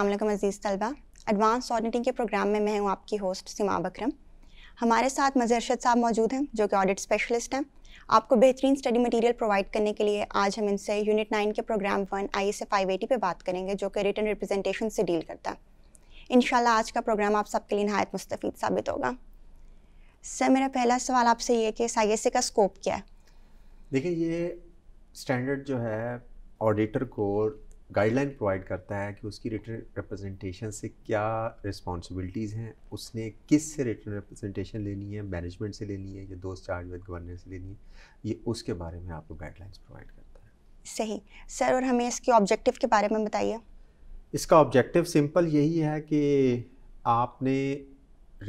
अल्लाम अजीज़ तलबा advance auditing के प्रोग्राम में मैं हूँ आपकी होस्ट सीमा बकरम हमारे साथ मजरशद साहब मौजूद हैं जो कि ऑडिट स्पेशलिस्ट हैं आपको बेहतरीन स्टडी मटेरियल प्रोवाइड करने के लिए आज हम इनसे यूनिट नाइन के program one I S F I पे बात करेंगे जो कि रिटर्न रिप्रेजेंटेशन से डील करता है इन आज का प्रोग्राम आप सबके लिए नहायत मुस्तफ़ साबित होगा सर मेरा पहला सवाल आपसे ये कि एस का स्कोप क्या है देखिए ये स्टैंडर्ड जो है ऑडिटर को गाइडलाइन प्रोवाइड करता है कि उसकी रिटर्न रिप्रेजेंटेशन से क्या रिस्पॉन्सिबिलिटीज़ हैं उसने किस से रिटर्न रिप्रेजेंटेशन लेनी है मैनेजमेंट से लेनी है या दोस्त चार्ज विद गवर्नर से लेनी है ये उसके बारे में आपको गाइडलाइंस प्रोवाइड करता है सही सर और हमें इसके ऑब्जेक्टिव के बारे में बताइए इसका ऑब्जेक्टिव सिंपल यही है कि आपने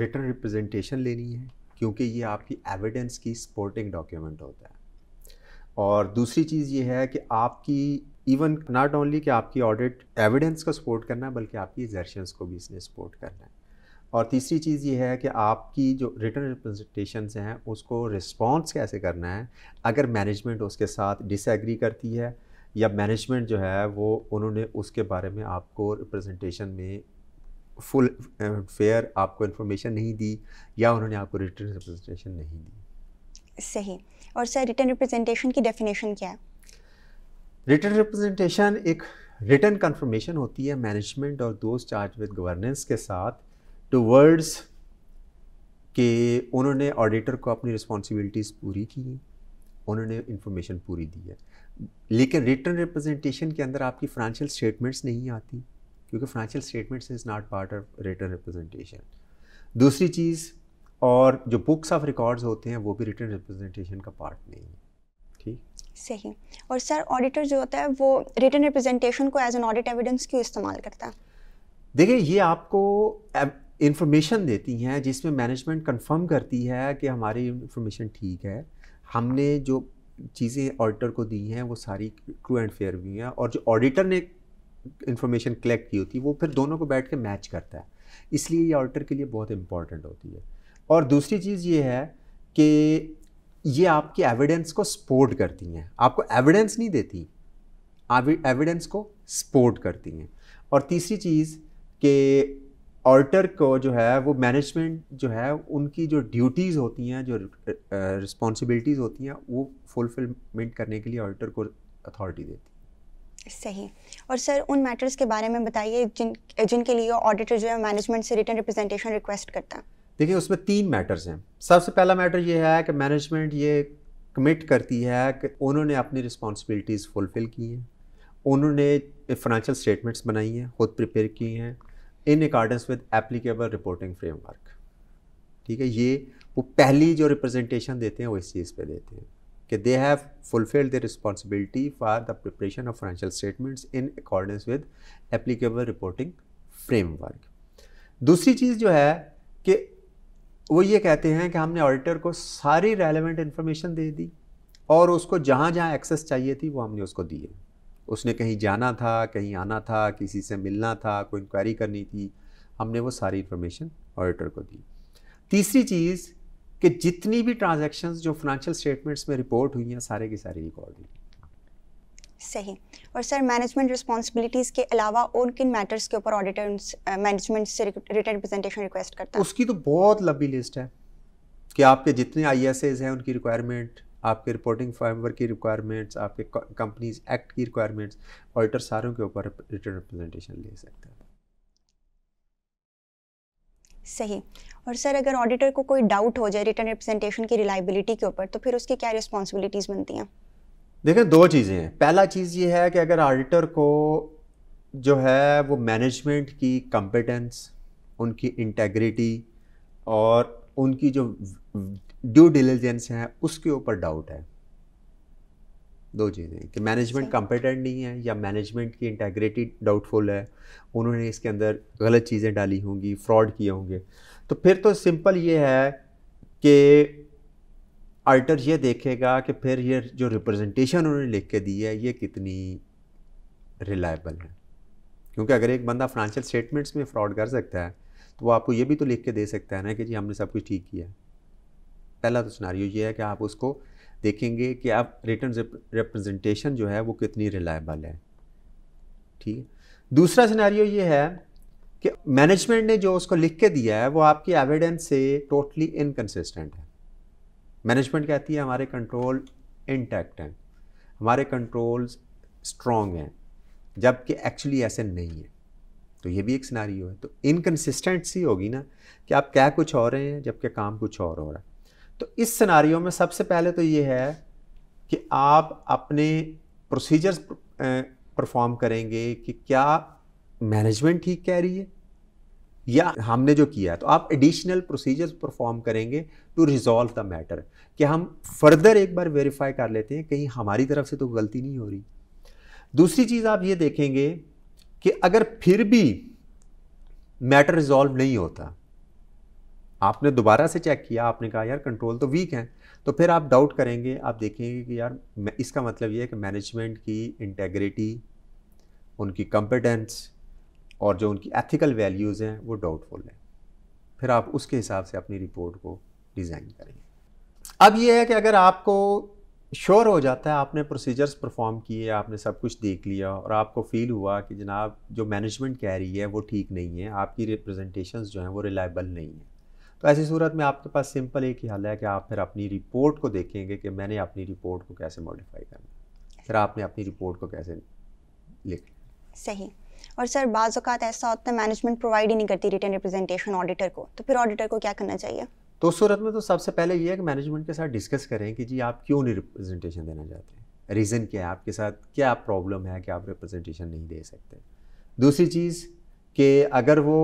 रिटर्न रिप्रेजेंटेशन लेनी है क्योंकि ये आपकी एविडेंस की सपोर्टिंग डॉक्यूमेंट होता है और दूसरी चीज़ ये है कि आपकी इवन नॉट ओनली कि आपकी ऑडिट एविडेंस को सपोर्ट करना है बल्कि आपकी एग्जर्शंस को भी इसने सपोर्ट करना है और तीसरी चीज़ ये है कि आपकी जो रिटर्न रिप्रेजेंटेशन हैं उसको रिस्पॉन्स कैसे करना है अगर मैनेजमेंट उसके साथ डिसएग्री करती है या मैनेजमेंट जो है वो उन्होंने उसके बारे में आपको रिप्रेजेंटेशन में फुल फेयर आपको इन्फॉर्मेशन नहीं दी या उन्होंने आपको रिटर्न रिप्रेजेंटेशन नहीं दी सही और सर रिटर्न रिप्रेजेंटेशन की डेफिनेशन क्या है रिटर्न रिप्रेजेंटेशन एक रिटर्न कन्फर्मेशन होती है मैनेजमेंट और दोस्त चार्ज विद गवर्नेंस के साथ टू वर्ड्स के उन्होंने ऑडिटर को अपनी रिस्पॉन्सिबिलिटीज़ पूरी की उन्होंने इंफॉर्मेशन पूरी दी है लेकिन रिटर्न रिप्रेजेंटेशन के अंदर आपकी फाइनेंशियल स्टेटमेंट्स नहीं आती क्योंकि financial statements is not part of written representation दूसरी चीज़ और जो बुक्स ऑफ रिकॉर्ड्स होते हैं वो भी रिटर्न रिप्रेजेंटेशन का पार्ट नहीं है ठीक सही और सर ऑडिटर जो होता है वो रिटर्न रिप्रेजेंटेशन को एज एन ऑडिट एविडेंस क्यों इस्तेमाल करता है देखिए ये आपको इंफॉर्मेशन देती हैं जिसमें मैनेजमेंट कंफर्म करती है कि हमारी इंफॉर्मेशन ठीक है हमने जो चीज़ें ऑडिटर को दी हैं वो सारी ट्रू एंड फेयर हुई हैं और जो ऑडिटर ने इंफॉर्मेशन कलेक्ट की होती है वो फिर दोनों को बैठ के मैच करता है इसलिए ये ऑडिटर के लिए बहुत इंपॉर्टेंट होती है और दूसरी चीज़ ये है कि ये आपकी एविडेंस को सपोर्ट करती हैं आपको एविडेंस नहीं देती एविडेंस को सपोर्ट करती हैं और तीसरी चीज़ के ऑर्टर को जो है वो मैनेजमेंट जो है उनकी जो ड्यूटीज़ होती हैं जो रिस्पॉन्सिबिलिटीज़ होती हैं वो फुलफिलमेंट करने के लिए ऑल्टर को अथॉरिटी देती है सही और सर उन मैटर्स के बारे में बताइए जिन जिनके लिए ऑडिटर जो है मैनेजमेंट से रिटर्न रिप्रेजेंटेशन रिक्वेस्ट करता है देखिए उसमें तीन मैटर्स हैं सबसे पहला मैटर ये है कि मैनेजमेंट ये कमिट करती है कि उन्होंने अपनी रिस्पॉन्सिबिलिटीज़ फुलफ़िल की हैं उन्होंने फाइनेंशियल स्टेटमेंट्स बनाई हैं खुद प्रिपेयर की हैं in accordance with applicable reporting framework ठीक है ये वो पहली जो रिप्रेजेंटेशन देते हैं वो इस चीज़ पे देते हैं कि they have fulfilled the responsibility for the preparation of financial statements in accordance with applicable reporting framework दूसरी चीज़ जो है कि वो ये कहते हैं कि हमने ऑडिटर को सारी रेलिवेंट इन्फॉर्मेशन दे दी और उसको जहाँ जहाँ एक्सेस चाहिए थी वो हमने उसको दिए उसने कहीं जाना था कहीं आना था किसी से मिलना था कोई इंक्वायरी करनी थी हमने वो सारी इन्फॉर्मेशन ऑडिटर को दी तीसरी चीज़ कि जितनी भी ट्रांजेक्शन जो फाइनेंशियल स्टेटमेंट्स में रिपोर्ट हुई हैं सारे की सारी रिकॉर्ड हुई सही और सर मैनेजमेंट रिस्पॉन्सिबिलिटीज के अलावा और किन मैटर्स के ऊपर ऑडिटर मैनेजमेंट से रिटर्न प्रेजेंटेशन रिक्वेस्ट करता है उसकी तो बहुत लंबी लिस्ट है कि आपके जितने आई एस हैं उनकी रिक्वायरमेंट आपके रिपोर्टिंग फ्रेमवर्क की रिक्वायरमेंट्स आपके कंपनीज एक्ट की रिक्वायरमेंट्स ऑडिटर सारों के ऊपर रिटर्न रिप्रेजेंटेशन ले सकते हैं सही और सर अगर ऑडिटर को कोई डाउट हो जाए रिटर्न रिप्रेजेंटेशन की रिलायबिलिटी के ऊपर तो फिर उसकी क्या रिस्पॉन्सिबिलिटीज़ बनती हैं देखें दो चीज़ें हैं पहला चीज़ ये है कि अगर ऑडिटर को जो है वो मैनेजमेंट की कंपिटेंस उनकी इंटेग्रिटी और उनकी जो ड्यू डिलीजेंस है उसके ऊपर डाउट है दो चीज़ें कि मैनेजमेंट कंपिटेंट नहीं है या मैनेजमेंट की इंटेग्रिटी डाउटफुल है उन्होंने इसके अंदर गलत चीज़ें डाली होंगी फ्रॉड किए होंगे तो फिर तो सिंपल ये है कि आर्टर ये देखेगा कि फिर ये जो रिप्रेजेंटेशन उन्होंने लिख के दी है ये कितनी रिलायबल है क्योंकि अगर एक बंदा फाइनेंशियल स्टेटमेंट्स में फ्रॉड कर सकता है तो वो आपको ये भी तो लिख के दे सकता है ना कि जी हमने सब कुछ ठीक किया पहला तो सुनारियो ये है कि आप उसको देखेंगे कि आप रिटर्न रिप्रेजेंटेशन जो है वो कितनी रिलायबल है ठीक है दूसरा सिनारियो ये है कि मैनेजमेंट ने जो उसको लिख के दिया है वो आपकी एविडेंस से टोटली इनकन्सिस्टेंट है मैनेजमेंट कहती है हमारे कंट्रोल इंटैक्ट हैं हमारे कंट्रोल्स स्ट्रॉन्ग हैं जबकि एक्चुअली ऐसे नहीं है तो ये भी एक सिनारियो है तो इनकन्सिस्टेंसी होगी ना कि आप क्या कुछ हो रहे हैं जबकि काम कुछ और हो रहा है तो इस सिनारी में सबसे पहले तो ये है कि आप अपने प्रोसीजर्स परफॉर्म करेंगे कि क्या मैनेजमेंट ठीक कह रही है या हमने जो किया है तो आप एडिशनल प्रोसीजर्स परफॉर्म करेंगे टू रिजॉल्व द मैटर कि हम फर्दर एक बार वेरीफाई कर लेते हैं कहीं हमारी तरफ से तो गलती नहीं हो रही दूसरी चीज़ आप ये देखेंगे कि अगर फिर भी मैटर रिजॉल्व नहीं होता आपने दोबारा से चेक किया आपने कहा यार कंट्रोल तो वीक है तो फिर आप डाउट करेंगे आप देखेंगे कि यार इसका मतलब ये है कि मैनेजमेंट की इंटेग्रिटी उनकी कॉम्पिटेंस और जो उनकी एथिकल वैल्यूज़ हैं वो डाउटफुल हैं फिर आप उसके हिसाब से अपनी रिपोर्ट को डिज़ाइन करेंगे अब ये है कि अगर आपको श्योर हो जाता है आपने प्रोसीजर्स परफॉर्म किए आपने सब कुछ देख लिया और आपको फील हुआ कि जनाब जो मैनेजमेंट कह रही है वो ठीक नहीं है आपकी रिप्रेजेंटेशंस जो हैं वो रिलायबल नहीं है तो ऐसी सूरत में आपके पास सिंपल एक ही हल है कि आप फिर अपनी रिपोर्ट को देखेंगे कि मैंने अपनी रिपोर्ट को कैसे मॉडिफाई करना फिर आपने अपनी रिपोर्ट को कैसे लिख सही और सर बाज़ात ऐसा होता है मैनेजमेंट प्रोवाइड ही नहीं करती रिटर्न रिप्रेजेंटेशन ऑडिटर को तो फिर ऑडिटर को क्या करना चाहिए तो सूरत में तो सबसे पहले ये है कि मैनेजमेंट के साथ डिस्कस करें कि जी आप क्यों नहीं रिप्रेजेंटेशन देना चाहते हैं रीज़न क्या है आपके साथ क्या प्रॉब्लम है कि आप रिप्रेजेंटेशन नहीं दे सकते दूसरी चीज़ कि अगर वो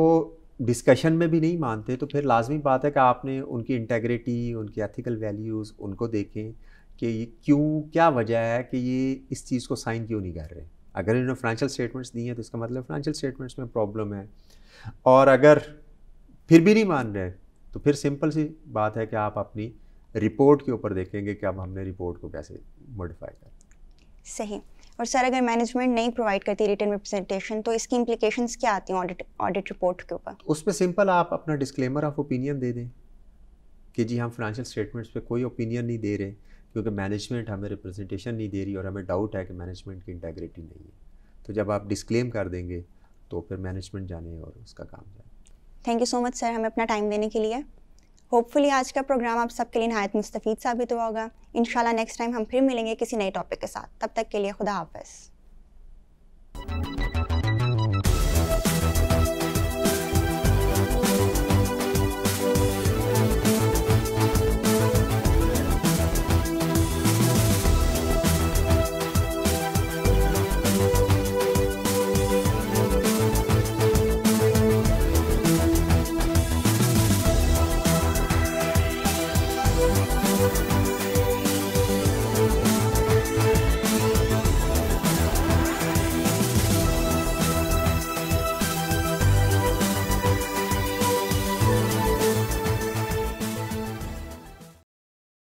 डिस्कशन में भी नहीं मानते तो फिर लाजमी बात है कि आपने उनकी इंटेग्रिटी उनकी एथिकल वैल्यूज़ उनको देखें कि ये क्यों क्या वजह है कि ये इस चीज़ को साइन क्यों नहीं कर रहे अगर इन्होंने फाइनेंशियल स्टेटमेंट्स दी हैं तो इसका मतलब फाइनेंशियल स्टेटमेंट्स में प्रॉब्लम है और अगर फिर भी नहीं मान रहे तो फिर सिंपल सी बात है कि आप अपनी रिपोर्ट के ऊपर देखेंगे कि अब हमने रिपोर्ट को कैसे मॉडिफाई कर सही और सर अगर मैनेजमेंट नहीं प्रोवाइड करती रिटर्न रिप्रेजेंटेशन तो इसकी इम्प्लीकेशन क्या आती हैं ऑडिट ऑडिट रिपोर्ट के ऊपर उसमें सिंपल आप अपना डिस्क्लेमर ऑफ ओपिनियन दे दें कि जी हम फाइनेंशियल स्टेटमेंट्स पे कोई ओपिनियन नहीं दे रहे क्योंकि मैनेजमेंट हमें रिप्रेजेंटेशन नहीं दे रही और हमें डाउट है कि मैनेजमेंट की इंटेग्रिटी नहीं है तो जब आप डिस्क्लेम कर देंगे तो फिर मैनेजमेंट जाने और उसका काम जाए thank you so much sir हमें अपना टाइम देने के लिए होपफुली आज का प्रोग्राम आप सबके लिए नहायत मुस्तफ़ी साबित हुआ होगा इन नेक्स्ट टाइम हम फिर मिलेंगे किसी नए टॉपिक के साथ तब तक के लिए खुदा हाफ़